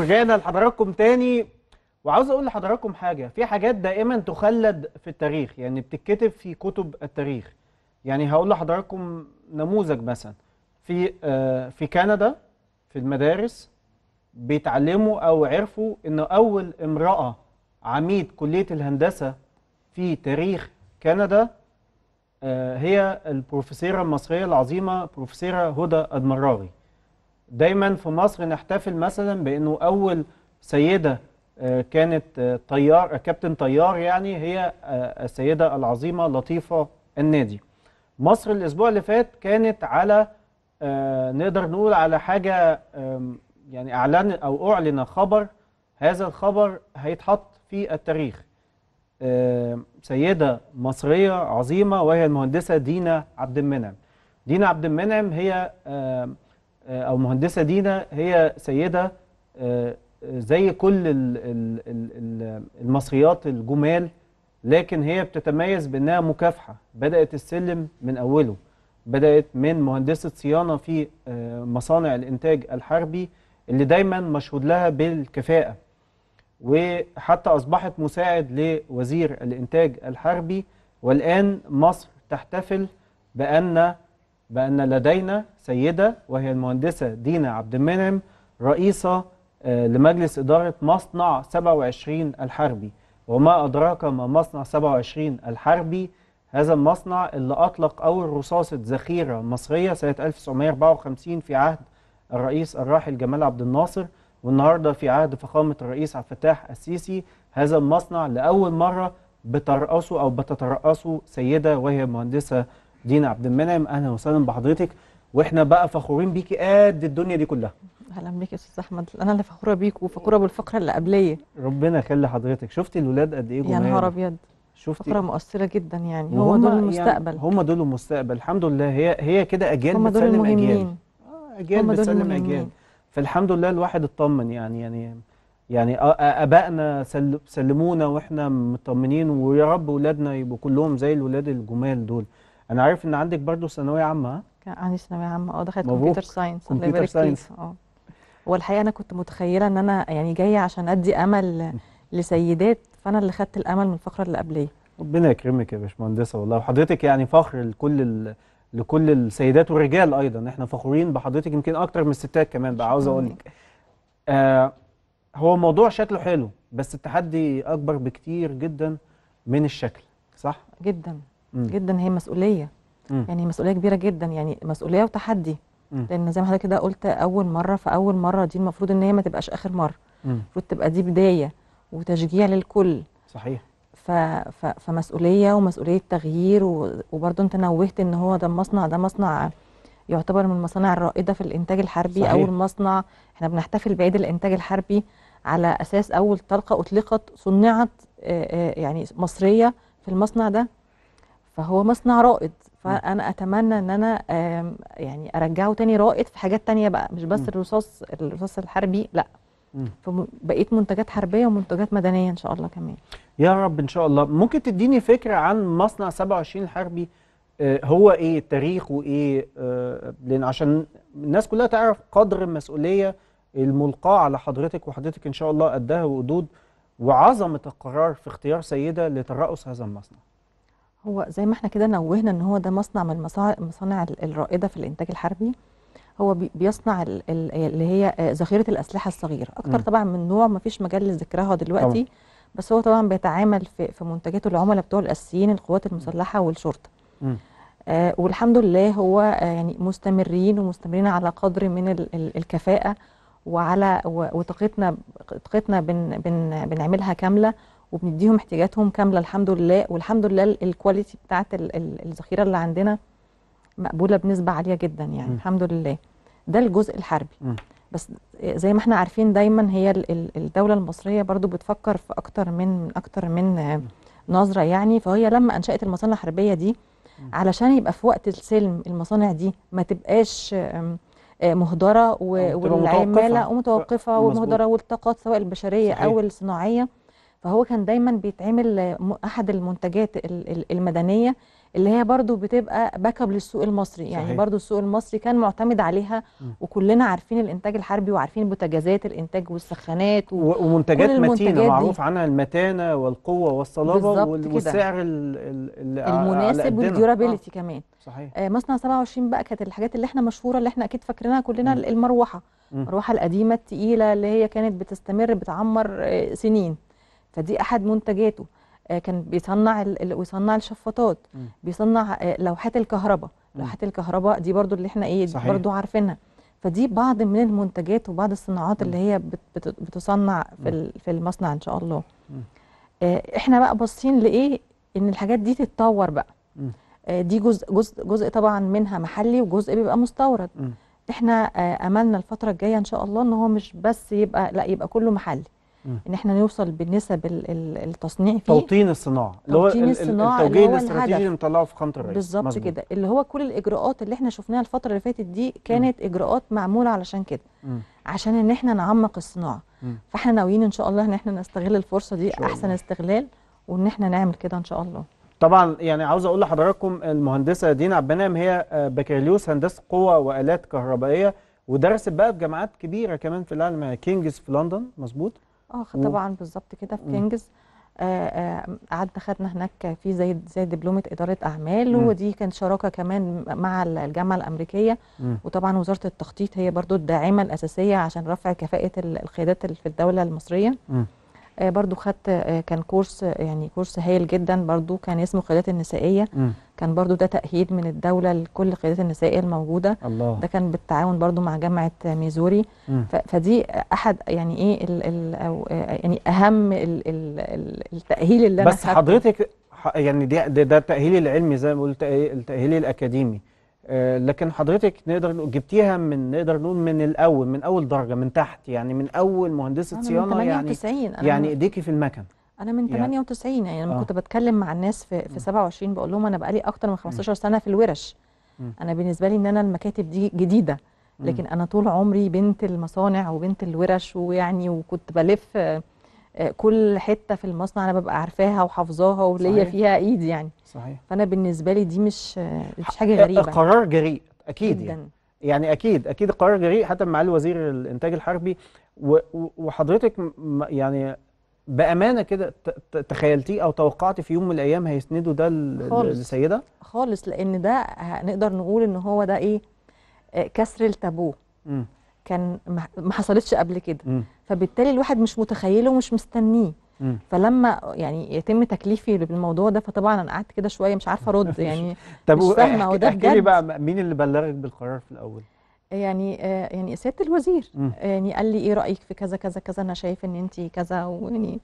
ورجعنا لحضراتكم تاني وعاوز اقول لحضراتكم حاجه في حاجات دائما تخلد في التاريخ يعني بتتكتب في كتب التاريخ يعني هقول لحضراتكم نموذج مثلا في آه في كندا في المدارس بيتعلموا او عرفوا ان اول امراه عميد كليه الهندسه في تاريخ كندا آه هي البروفيسوره المصريه العظيمه بروفيسوره هدى المراغي دايما في مصر نحتفل مثلا بانه اول سيده آه، كانت آه، طيار آه، كابتن طيار يعني هي السيده العظيمه لطيفه النادي. مصر الاسبوع اللي فات كانت على نقدر نقول على حاجه يعني اعلن او اعلن خبر هذا الخبر هيتحط في التاريخ. سيده مصريه عظيمه وهي المهندسه دينا عبد المنعم. دينا عبد المنعم هي آه، او مهندسه دينا هي سيده آه، آه، زي كل المصريات الجمال لكن هي بتتميز بانها مكافحه بدات السلم من اوله بدات من مهندسه صيانه في مصانع الانتاج الحربي اللي دايما مشهود لها بالكفاءه وحتى اصبحت مساعد لوزير الانتاج الحربي والان مصر تحتفل بان بأن لدينا سيدة وهي المهندسة دينا عبد المنعم رئيسة آه، لمجلس إدارة مصنع 27 الحربي وما أدراك ما مصنع 27 الحربي هذا المصنع اللي أطلق أول رصاصة ذخيرة مصرية سنة 1954 في عهد الرئيس الراحل جمال عبد الناصر والنهاردة في عهد فخامة الرئيس عبد الفتاح السيسي هذا المصنع لأول مرة بترأسه أو بتترأسه سيدة وهي مهندسة دينا عبد المنعم اهلا وسهلا بحضرتك واحنا بقى فخورين بيكي قد الدنيا دي كلها اهلا بيك يا استاذ احمد انا اللي فخوره بيك وفخوره بالفقره اللي قبليه ربنا يخلي حضرتك شفتي الولاد قد ايه جمال يا نهار ابيض شفتي فقره مؤثره جدا يعني هم دول يعني المستقبل يعني هم دول المستقبل الحمد لله هي هي كده اجيال بتسلم اجيال آه، اجيال بتسلم اجيال فالحمد لله الواحد اطمن يعني يعني يعني ابائنا سلمونا واحنا مطمنين ويا رب اولادنا يبقوا كلهم زي الولاد الجمال دول انا عارف ان عندك برضه ثانويه عامه كان عندي ثانويه عامه اه دخلت كمبيوتر ساينس كمبيوتر ساينس اه والحقيقه انا كنت متخيله ان انا يعني جايه عشان ادي امل لسيدات فانا اللي خدت الامل من الفقره اللي قبليه ربنا يكرمك يا باشمهندسه والله وحضرتك يعني فخر لكل لكل السيدات والرجال ايضا احنا فخورين بحضرتك يمكن اكتر من الستات كمان بقى عاوز اقول لك آه هو موضوع شكله حلو بس التحدي اكبر بكتير جدا من الشكل صح جدا م. جدا هي مسؤوليه م. يعني مسؤوليه كبيره جدا يعني مسؤوليه وتحدي م. لان زي ما حضرتك كده قلت اول مره فاول مره دي المفروض ان هي ما تبقاش اخر مره المفروض تبقى دي بدايه وتشجيع للكل صحيح ف... ف... فمسؤوليه ومسؤوليه تغيير و... وبرضه انت نوهت ان هو ده المصنع ده مصنع يعتبر من المصانع الرائده في الانتاج الحربي صحيح. اول مصنع احنا بنحتفل بعيد الانتاج الحربي على اساس اول طلقه اطلقت صنعت يعني مصريه في المصنع ده فهو مصنع رائد فانا اتمنى ان انا يعني ارجعه تاني رائد في حاجات تانية بقى مش بس الرصاص الرصاص الحربي لا فبقيت منتجات حربيه ومنتجات مدنيه ان شاء الله كمان يا رب ان شاء الله ممكن تديني فكره عن مصنع 27 الحربي آه، هو ايه تاريخه ايه آه، لان عشان الناس كلها تعرف قدر المسؤوليه الملقاه على حضرتك وحضرتك ان شاء الله قدها وقدود وعظمه القرار في اختيار سيده لترأس هذا المصنع هو زي ما احنا كده نوهنا ان هو ده مصنع من المصانع الرائده في الانتاج الحربي هو بيصنع اللي هي آه، ذخيره الاسلحه الصغيره اكتر م. طبعا من نوع ما فيش مجال لذكرها دلوقتي طبعا. بس هو طبعا بيتعامل في, في منتجاته العملاء بتوع الاساسيين القوات المسلحه والشرطه آه والحمد لله هو آه يعني مستمرين ومستمرين على قدر من ال ال الكفاءه وعلى وطاقتنا طاقتنا بن بن بنعملها كامله وبنديهم احتياجاتهم كامله الحمد لله والحمد لله الكواليتي بتاعت الذخيره اللي عندنا مقبوله بنسبه عاليه جدا يعني م. الحمد لله ده الجزء الحربي م. بس زي ما احنا عارفين دايما هي الدوله المصريه برضو بتفكر في اكتر من من اكتر من نظره يعني فهي لما انشات المصانع الحربيه دي علشان يبقى في وقت السلم المصانع دي ما تبقاش آه، مهدره والعماله ومتوقفه ومهدره والطاقات سواء البشريه صحيح. او الصناعيه فهو كان دايما بيتعمل احد المنتجات المدنيه اللي هي برضو بتبقى باك اب للسوق المصري يعني صحيح. برضو السوق المصري كان معتمد عليها وكلنا عارفين الانتاج الحربي وعارفين بوتاجازات الانتاج والسخانات و... ومنتجات متينه معروف عنها المتانه والقوه والصلابه وال... والسعر ال... ال... المناسب والديورابيلتي آه. كمان صحيح آه مصنع 27 بقى كانت الحاجات اللي احنا مشهوره اللي احنا اكيد فاكرينها كلنا م. المروحه المروحه القديمه التقيله اللي هي كانت بتستمر بتعمر آه، سنين فدي احد منتجاته آه، كان بيصنع ويصنع الشفاطات بيصنع آه، لوحات الكهرباء لوحات الكهرباء دي برضو اللي احنا ايه صحيح. برضو عارفينها فدي بعض من المنتجات وبعض الصناعات اللي هي بتصنع في في المصنع ان شاء الله آه، احنا بقى باصين لايه ان الحاجات دي تتطور بقى دي جزء جزء جزء طبعا منها محلي وجزء بيبقى مستورد احنا املنا الفتره الجايه ان شاء الله ان هو مش بس يبقى لا يبقى كله محلي ان احنا نوصل بالنسب التصنيع فيه توطين الصناعه اللي هو التوجيه الاستراتيجي اللي مطلعه في خانه الرئيس بالظبط كده اللي هو كل الاجراءات اللي احنا شفناها الفتره اللي فاتت دي كانت م. اجراءات معموله علشان كده م. عشان ان احنا نعمق الصناعه م. فاحنا ناويين ان شاء الله ان احنا نستغل الفرصه دي احسن استغلال وان احنا نعمل كده ان شاء الله طبعا يعني عاوز اقول لحضراتكم المهندسه دينا عبد هي آه، بكالوريوس هندسه قوى والات كهربائيه ودرست بقى في جامعات كبيره كمان في العالم كينجز يعني في لندن مظبوط اه طبعا بالظبط كده في كنجز آه، آه، قعدنا خدنا هناك في زي زي دبلومه اداره اعمال م. ودي كانت شراكه كمان مع الجامعه الامريكيه م. وطبعا وزاره التخطيط هي برضو الداعمه الاساسيه عشان رفع كفاءه القيادات في الدوله المصريه م. آه، برضو خدت آه، كان كورس آه، يعني كورس هايل جدا برضو كان اسمه القيادات النسائيه م. كان برضو ده تاهيل من الدوله لكل القيادات النسائيه الموجوده الله. ده كان بالتعاون برضو مع جامعه ميزوري م. فدي احد يعني ايه الـ الـ أو يعني اهم الـ الـ التاهيل اللي بس انا بس حضرتك يعني ده, ده, ده التاهيل العلمي زي ما قلت التاهيل الاكاديمي آه، لكن حضرتك نقدر نقول جبتيها من نقدر نقول من الاول من اول درجه من تحت يعني من اول مهندسه صيانه من يعني أنا يعني ايديكي في المكن انا من 98 يعني, يعني لما آه. كنت بتكلم مع الناس في في 27 بقول لهم انا بقى لي اكتر من 15 سنه في الورش انا بالنسبه لي ان انا المكاتب دي جديده لكن انا طول عمري بنت المصانع وبنت الورش ويعني وكنت بلف آه، كل حته في المصنع انا ببقى عارفاها وحافظاها وليا فيها ايد يعني صحيح فانا بالنسبه لي دي مش آه، مش حاجه آه، غريبه قرار جريء اكيد يعني. جداً. يعني يعني اكيد اكيد قرار جريء حتى مع الوزير الانتاج الحربي وحضرتك يعني بامانه كده تخيلتيه او توقعتي في يوم من الايام هيسندوا ده للسيده خالص لان ده نقدر نقول ان هو ده ايه كسر التابوه كان ما حصلتش قبل كده مم. فبالتالي الواحد مش متخيله ومش مستنيه فلما يعني يتم تكليفي بالموضوع ده فطبعا انا قعدت كده شويه مش عارفه ارد يعني طب مش فاهمه وده ده بقى مين اللي بلغك بالقرار في الاول يعني آه يعني سياده الوزير مم. يعني قال لي ايه رايك في كذا كذا كذا انا شايف ان انت كذا ويعني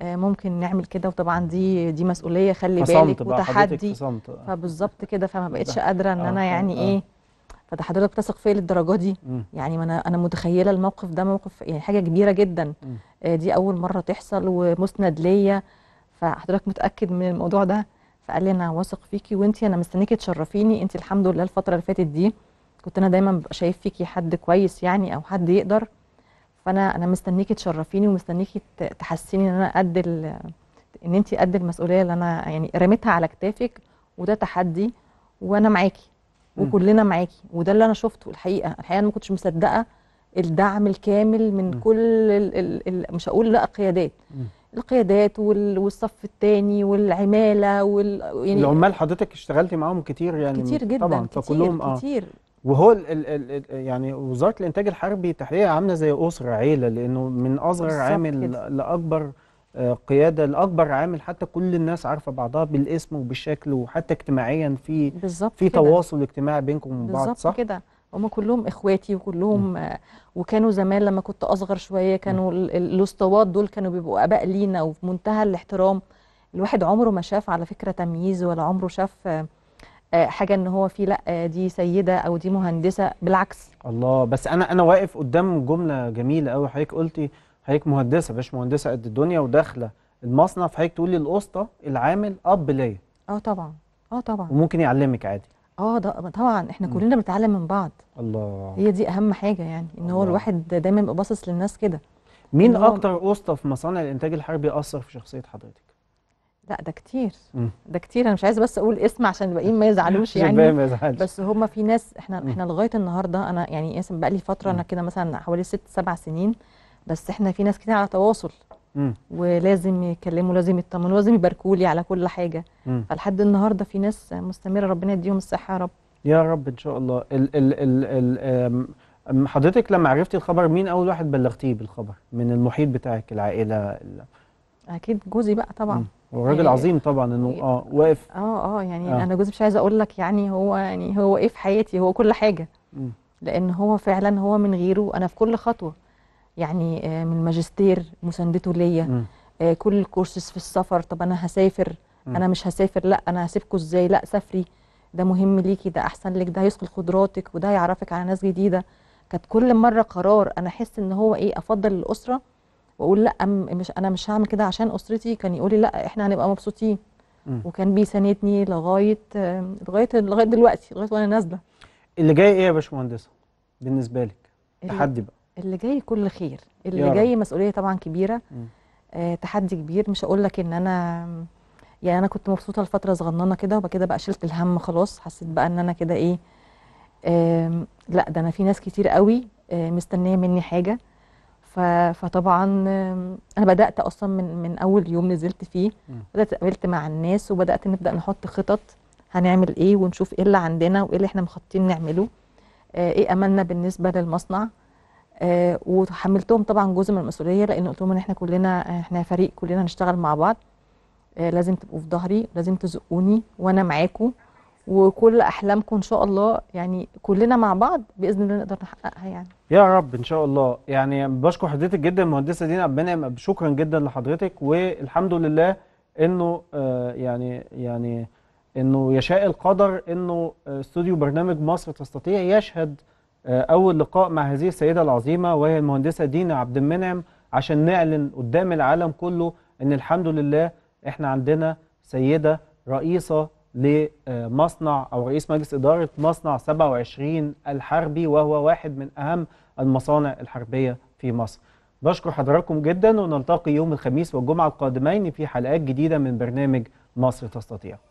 آه ممكن نعمل كده وطبعا دي دي مسؤوليه خلي بالك وتحدي فبالظبط كده فما بقتش قادره ان آه، انا يعني آه، آه. ايه فده حضرتك بتثق فيا للدرجه دي م. يعني ما انا انا متخيله الموقف ده موقف يعني حاجه كبيره جدا م. آه، دي اول مره تحصل ومسند ليا فحضرتك متاكد من الموضوع ده فقال لي انا واثق فيكي وانت انا مستنيكي تشرفيني انت الحمد لله الفتره اللي فاتت دي كنت انا دايما ببقى شايف فيكي حد كويس يعني او حد يقدر فانا انا مستنيكي تشرفيني ومستنيكي تحسيني ان انا قد ان انت قد المسؤوليه اللي انا يعني رميتها على كتافك وده تحدي وانا معاكي وكلنا معاكي وده اللي انا شفته الحقيقه الحقيقه انا ما كنتش مصدقه الدعم الكامل من م. كل الـ الـ الـ مش هقول لا قيادات م. القيادات والصف الثاني والعماله وال يعني العمال حضرتك اشتغلتي معاهم كتير يعني كتير جدا طبعا كتير فكلهم آه كتير وهو الـ الـ الـ يعني وزاره الانتاج الحربي تحقيقها عامله زي اسره عيله لانه من اصغر عامل كده. لاكبر آه، قياده لاكبر عامل حتى كل الناس عارفه بعضها بالاسم وبالشكل وحتى اجتماعيا في في كدا. تواصل اجتماعي بينكم وبين بعض صح كده هم كلهم اخواتي وكلهم م. آه، وكانوا زمان لما كنت اصغر شويه كانوا الاسطوات دول كانوا بيبقوا اباء لينا وفي منتهى الاحترام الواحد عمره ما شاف على فكره تمييز ولا عمره شاف آه، حاجه ان هو في لا دي سيده او دي مهندسه بالعكس الله بس انا انا واقف قدام جمله جميله قوي حضرتك قلتي حضرتك مهندسه مش مهندسه قد الدنيا وداخله المصنع فحضرتك تقولي القسطة العامل اب ليا اه طبعا اه طبعا وممكن يعلمك عادي اه طبعا احنا كلنا بنتعلم من بعض الله هي دي اهم حاجه يعني ان هو الواحد دايما يبقى باصص للناس كده مين اكتر قسطة في مصانع الانتاج الحربي اثر في شخصيه حضرتك لا ده كتير ده كتير انا مش عايزه بس اقول اسم عشان الباقيين ما يزعلوش يعني ما يزعلش. بس هما في ناس احنا احنا لغايه النهارده انا يعني اسم بقى لي فتره انا كده مثلا حوالي ست سبع سنين بس احنا في ناس كتير على تواصل مم. ولازم يكلموا لازم يطمنوا لازم يباركوا لي على كل حاجه مم. فلحد النهارده في ناس مستمره ربنا يديهم الصحه يا رب يا رب ان شاء الله ال ال ال ال حضرتك لما عرفتي الخبر مين اول واحد بلغتيه بالخبر من المحيط بتاعك العائله ال... اكيد جوزي بقى طبعا مم. وراجل يعني عظيم طبعا انه يعني اه واقف اه اه يعني آه. انا جوزي مش عايزه اقول لك يعني هو يعني هو ايه في حياتي هو كل حاجه مم. لان هو فعلا هو من غيره انا في كل خطوه يعني آه، من الماجستير مساندته ليا آه، كل الكورسز في السفر طب انا هسافر م. انا مش هسافر لا انا هسيبكم ازاي لا سافري ده مهم ليكي ده احسن لك ده هيثقل قدراتك وده هيعرفك على ناس جديده كانت كل مره قرار انا احس ان هو ايه افضل الاسره واقول لا مش انا مش هعمل كده عشان اسرتي كان يقول لي لا احنا هنبقى مبسوطين م. وكان بيساندني لغايه آه، لغايه لغايه دلوقتي لغايه وانا نازله اللي جاي ايه يا باشمهندسه بالنسبه لك تحدي بقى اللي جاي كل خير اللي جاي مسؤوليه طبعا كبيره آه تحدي كبير مش هقول لك ان انا يعني انا كنت مبسوطه لفتره صغننه كده وبعد كده بقى شلت الهم خلاص حسيت بقى ان انا كده ايه آه لا ده انا في ناس كتير قوي آه مستنيه مني حاجه فطبعا انا بدات اصلا من من اول يوم نزلت فيه بدات قابلت مع الناس وبدات نبدا نحط خطط هنعمل ايه ونشوف ايه اللي عندنا وايه اللي احنا مخططين نعمله آه، ايه املنا بالنسبه للمصنع آه، وحملتهم طبعا جزء من المسؤوليه لان قلت لهم ان احنا كلنا احنا فريق كلنا هنشتغل مع بعض آه، لازم تبقوا في ظهري لازم تزقوني وانا معاكم وكل احلامكم ان شاء الله يعني كلنا مع بعض باذن الله نقدر نحققها يعني يا رب ان شاء الله يعني بشكر حضرتك جدا المهندسه دينا عبد المنعم شكرا جدا لحضرتك والحمد لله انه آه، يعني يعني انه يشاء القدر انه استوديو برنامج مصر تستطيع يشهد آه، أول لقاء مع هذه السيدة العظيمة وهي المهندسة دينا عبد المنعم عشان نعلن قدام العالم كله أن الحمد لله إحنا عندنا سيدة رئيسة لمصنع أو رئيس مجلس إدارة مصنع 27 الحربي وهو واحد من أهم المصانع الحربية في مصر بشكر حضراتكم جدا ونلتقي يوم الخميس والجمعة القادمين في حلقات جديدة من برنامج مصر تستطيع